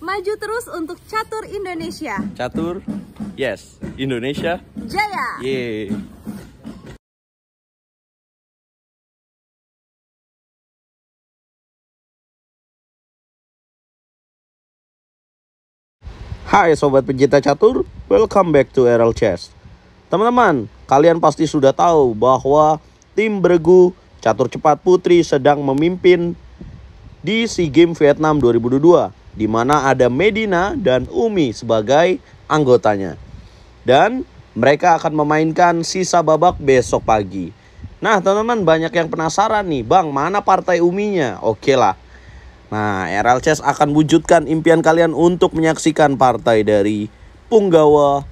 Maju terus untuk catur Indonesia. Catur, yes. Indonesia. Jaya. Yeay. Hai Sobat Pencinta Catur, welcome back to RL Chess. Teman-teman, kalian pasti sudah tahu bahwa tim bergu catur cepat putri sedang memimpin di SEA Games Vietnam 2022 di mana ada Medina dan Umi sebagai anggotanya. Dan mereka akan memainkan sisa babak besok pagi. Nah teman-teman banyak yang penasaran nih Bang mana partai Uminya? Oke lah Nah, RLCS akan wujudkan impian kalian untuk menyaksikan partai dari Punggawa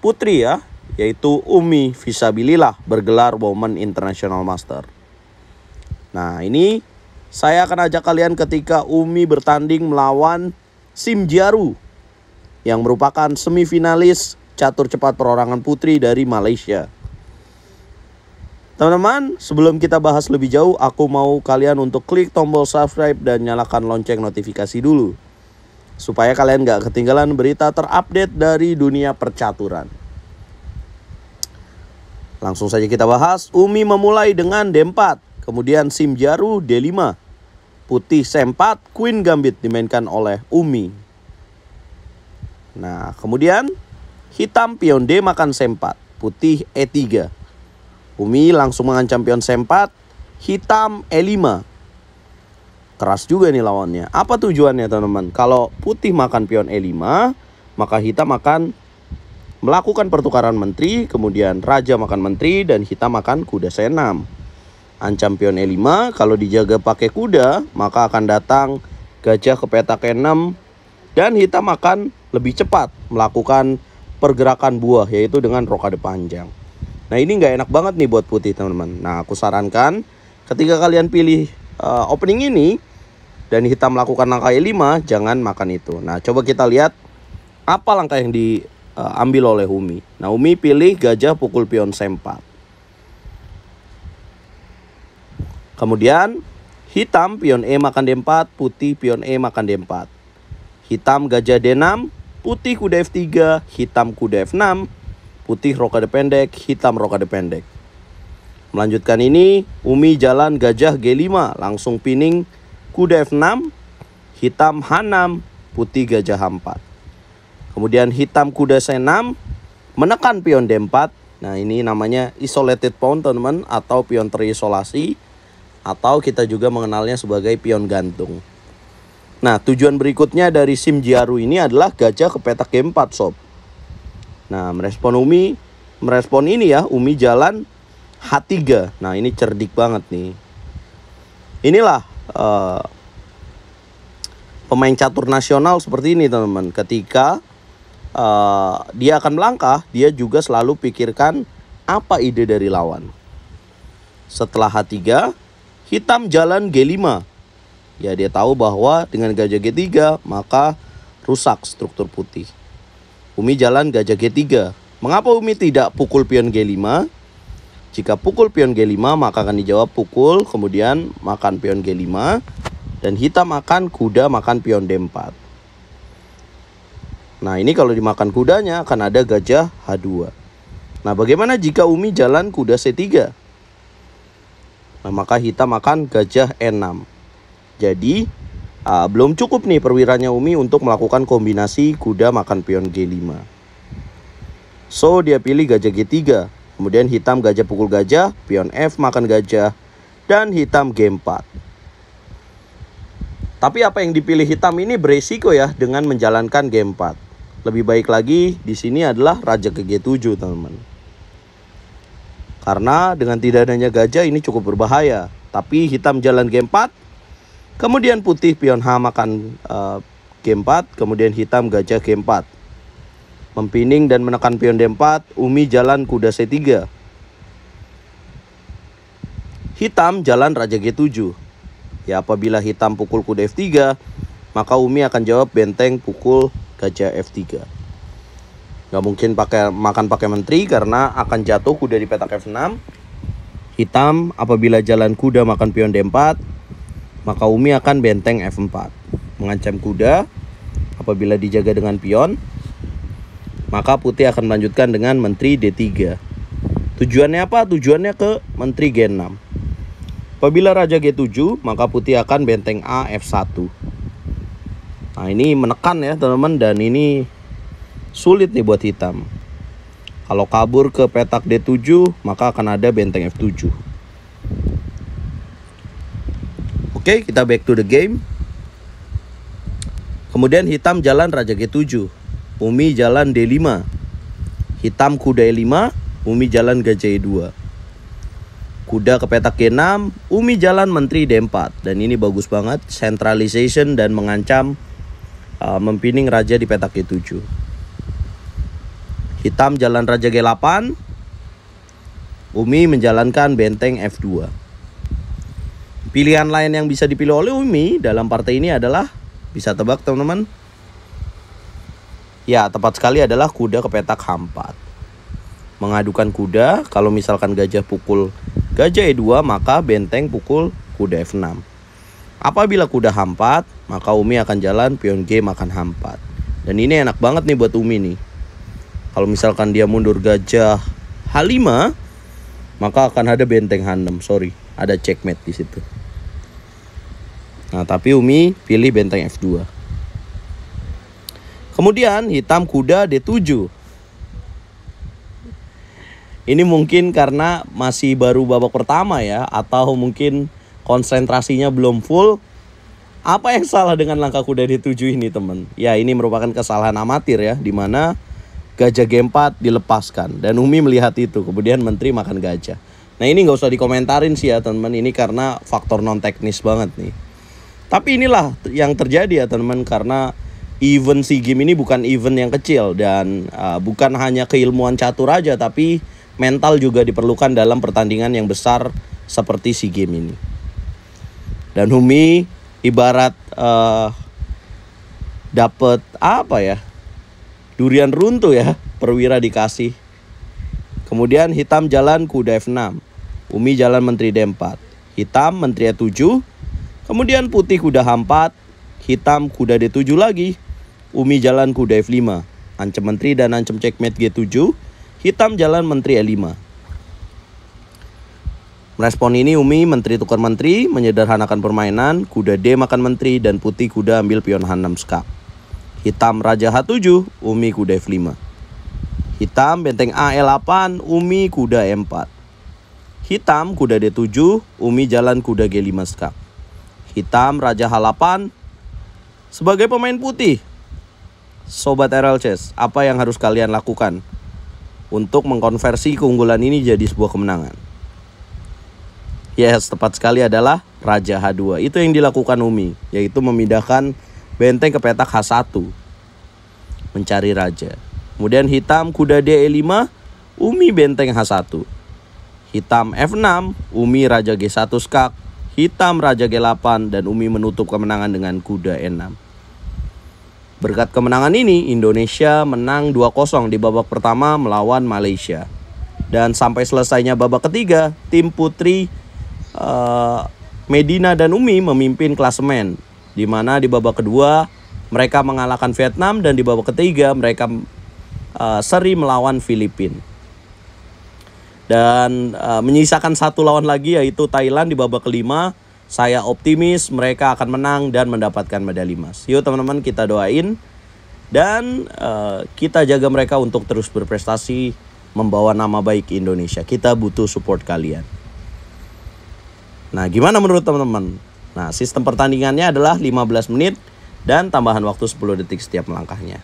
Putri ya, yaitu Umi Visabilillah bergelar Women International Master. Nah, ini saya akan ajak kalian ketika Umi bertanding melawan Sim Jaru yang merupakan semifinalis catur cepat perorangan putri dari Malaysia. Teman-teman, sebelum kita bahas lebih jauh, aku mau kalian untuk klik tombol subscribe dan nyalakan lonceng notifikasi dulu. Supaya kalian gak ketinggalan berita terupdate dari dunia percaturan. Langsung saja kita bahas, Umi memulai dengan D4. Kemudian Sim Jaru D5. Putih C4, Queen Gambit dimainkan oleh Umi. Nah, kemudian hitam pion D makan C4, putih E3. Umi langsung mengancam pion C4, hitam E5. Keras juga nih lawannya. Apa tujuannya teman-teman? Kalau putih makan pion E5, maka hitam akan melakukan pertukaran menteri, kemudian raja makan menteri, dan hitam makan kuda C6. Ancam pion E5 kalau dijaga pakai kuda maka akan datang gajah ke petak E6 dan hitam akan lebih cepat melakukan pergerakan buah yaitu dengan rokade panjang. Nah ini nggak enak banget nih buat putih teman-teman. Nah aku sarankan ketika kalian pilih uh, opening ini dan hitam melakukan langkah E5 jangan makan itu. Nah coba kita lihat apa langkah yang diambil eh, oleh Umi. Nah Umi pilih gajah pukul pion sempat. Kemudian hitam pion E makan D4, putih pion E makan D4. Hitam gajah D6, putih kuda F3, hitam kuda F6, putih rokade pendek, hitam rokade pendek. Melanjutkan ini, Umi jalan gajah G5, langsung pining kuda F6, hitam H6, putih gajah H4. Kemudian hitam kuda C6, menekan pion D4. Nah ini namanya isolated pawn teman-teman atau pion terisolasi atau kita juga mengenalnya sebagai pion gantung. Nah, tujuan berikutnya dari SIM Jiaru ini adalah gajah ke petak G4, Sob. Nah, merespon Umi, merespon ini ya, Umi jalan H3. Nah, ini cerdik banget nih. Inilah uh, pemain catur nasional seperti ini, teman-teman. Ketika uh, dia akan melangkah, dia juga selalu pikirkan apa ide dari lawan. Setelah H3, hitam jalan G5. Ya dia tahu bahwa dengan gajah G3 maka rusak struktur putih. Umi jalan gajah G3. Mengapa Umi tidak pukul pion G5? Jika pukul pion G5 maka akan dijawab pukul kemudian makan pion G5 dan hitam makan kuda makan pion D4. Nah ini kalau dimakan kudanya akan ada gajah H2. Nah bagaimana jika Umi jalan kuda C3? Nah, maka hitam akan gajah E6. Jadi, uh, belum cukup nih perwiranya Umi untuk melakukan kombinasi kuda makan pion G5. So, dia pilih gajah G3. Kemudian hitam gajah pukul gajah, pion F makan gajah, dan hitam G4. Tapi apa yang dipilih hitam ini beresiko ya dengan menjalankan G4. Lebih baik lagi di sini adalah raja ke G7, teman-teman. Karena dengan tidak adanya gajah ini cukup berbahaya. Tapi hitam jalan g 4. Kemudian putih pion H makan eh, g 4. Kemudian hitam gajah g 4. Mempining dan menekan pion D4. Umi jalan kuda C3. Hitam jalan raja G7. Ya apabila hitam pukul kuda F3. Maka Umi akan jawab benteng pukul gajah F3 nggak mungkin pakai makan pakai menteri karena akan jatuh kuda di petak F6 hitam apabila jalan kuda makan pion D4 maka Umi akan benteng F4 mengancam kuda apabila dijaga dengan pion maka putih akan melanjutkan dengan menteri D3 tujuannya apa? tujuannya ke menteri G6 apabila raja G7 maka putih akan benteng A F1 nah ini menekan ya teman-teman dan ini Sulit nih buat hitam. Kalau kabur ke petak D7, maka akan ada benteng F7. Oke, kita back to the game. Kemudian hitam jalan Raja G7. Umi jalan D5. Hitam kuda E5, Umi jalan gajah E2. Kuda ke petak G6, Umi jalan menteri D4. Dan ini bagus banget, centralization dan mengancam uh, mempining raja di petak G7. Hitam jalan Raja G8, Umi menjalankan benteng F2. Pilihan lain yang bisa dipilih oleh Umi dalam partai ini adalah bisa tebak teman-teman. Ya, tepat sekali adalah kuda ke petak H4. Mengadukan kuda, kalau misalkan gajah pukul gajah E2, maka benteng pukul kuda F6. Apabila kuda H4, maka Umi akan jalan pion G makan H4. Dan ini enak banget nih buat Umi nih. Kalau misalkan dia mundur gajah H5, maka akan ada benteng H6. Sorry, ada checkmate di situ. Nah, tapi Umi pilih benteng F2. Kemudian hitam kuda D7. Ini mungkin karena masih baru babak pertama ya atau mungkin konsentrasinya belum full. Apa yang salah dengan langkah kuda D7 ini, teman? Ya, ini merupakan kesalahan amatir ya, dimana gajah gempat dilepaskan dan Umi melihat itu kemudian menteri makan gajah nah ini nggak usah dikomentarin sih ya teman-teman ini karena faktor non teknis banget nih tapi inilah yang terjadi ya teman-teman karena event SEA Game ini bukan event yang kecil dan uh, bukan hanya keilmuan catur aja tapi mental juga diperlukan dalam pertandingan yang besar seperti SEA Game ini. Dan Humi ibarat uh, dapat apa ya? Durian runtuh ya, perwira dikasih. Kemudian hitam jalan kuda F6, Umi jalan menteri D4, hitam menteri E7, kemudian putih kuda H4, hitam kuda D7 lagi, Umi jalan kuda F5, ancam menteri dan ancam checkmate G7, hitam jalan menteri E5. Merespon ini Umi menteri tukar menteri, menyederhanakan permainan, kuda D makan menteri dan putih kuda ambil pion H6 skak. Hitam Raja H7, Umi kuda F5. Hitam benteng A 8 Umi kuda M4. Hitam kuda D7, Umi jalan kuda G5 skak. Hitam Raja H8. Sebagai pemain putih, Sobat RL Chess, apa yang harus kalian lakukan untuk mengkonversi keunggulan ini jadi sebuah kemenangan? Yes, tepat sekali adalah Raja H2. Itu yang dilakukan Umi, yaitu memindahkan Benteng ke petak H1. Mencari raja. Kemudian hitam kuda D 5 e Umi benteng H1. Hitam F6, Umi raja G1 skak. Hitam raja G8 dan Umi menutup kemenangan dengan kuda E6. Berkat kemenangan ini, Indonesia menang 2-0 di babak pertama melawan Malaysia. Dan sampai selesainya babak ketiga, tim putri uh, Medina dan Umi memimpin klasemen di mana di babak kedua mereka mengalahkan Vietnam dan di babak ketiga mereka uh, seri melawan Filipina. Dan uh, menyisakan satu lawan lagi yaitu Thailand di babak kelima. Saya optimis mereka akan menang dan mendapatkan medali emas. Yuk teman-teman kita doain dan uh, kita jaga mereka untuk terus berprestasi membawa nama baik Indonesia. Kita butuh support kalian. Nah, gimana menurut teman-teman? Nah, sistem pertandingannya adalah 15 menit dan tambahan waktu 10 detik setiap melangkahnya.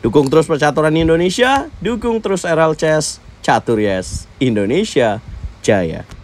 Dukung terus percaturan Indonesia, dukung terus RLCS, Chess, catur yes, Indonesia jaya.